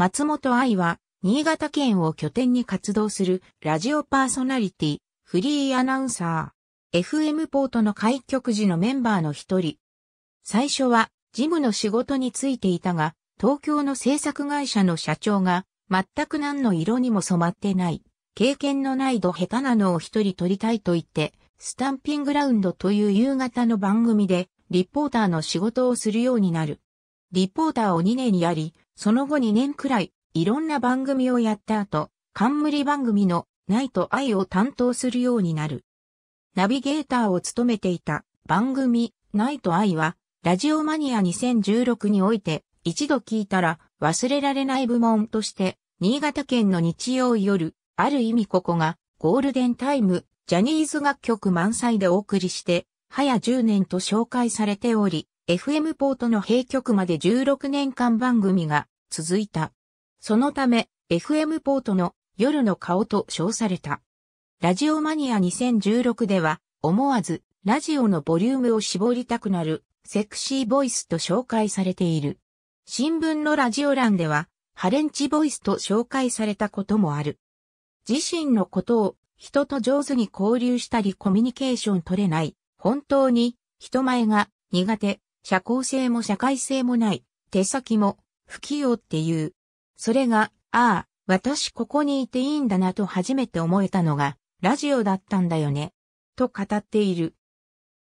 松本愛は、新潟県を拠点に活動するラジオパーソナリティ、フリーアナウンサー、FM ポートの開局時のメンバーの一人。最初は、事務の仕事についていたが、東京の制作会社の社長が、全く何の色にも染まってない、経験のないど下手なのを一人撮りたいと言って、スタンピングラウンドという夕方の番組で、リポーターの仕事をするようになる。リポーターを2年やり、その後2年くらい、いろんな番組をやった後、冠番組のナイトアイを担当するようになる。ナビゲーターを務めていた番組ナイトアイは、ラジオマニア2016において、一度聞いたら忘れられない部門として、新潟県の日曜夜、ある意味ここがゴールデンタイム、ジャニーズ楽曲満載でお送りして、早10年と紹介されており、FM ポートの閉局まで16年間番組が続いた。そのため、FM ポートの夜の顔と称された。ラジオマニア2016では、思わず、ラジオのボリュームを絞りたくなる、セクシーボイスと紹介されている。新聞のラジオ欄では、ハレンチボイスと紹介されたこともある。自身のことを、人と上手に交流したりコミュニケーション取れない、本当に、人前が苦手、社交性も社会性もない、手先も不器用っていう。それが、ああ、私ここにいていいんだなと初めて思えたのが、ラジオだったんだよね。と語っている。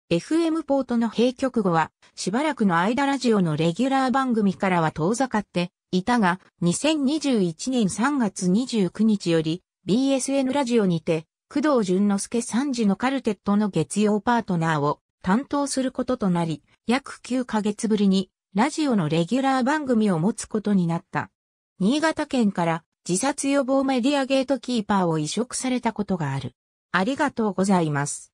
FM ポートの閉局後は、しばらくの間ラジオのレギュラー番組からは遠ざかっていたが、2021年3月29日より、BSN ラジオにて、工藤淳之介3時のカルテットの月曜パートナーを担当することとなり、約9ヶ月ぶりにラジオのレギュラー番組を持つことになった。新潟県から自殺予防メディアゲートキーパーを移植されたことがある。ありがとうございます。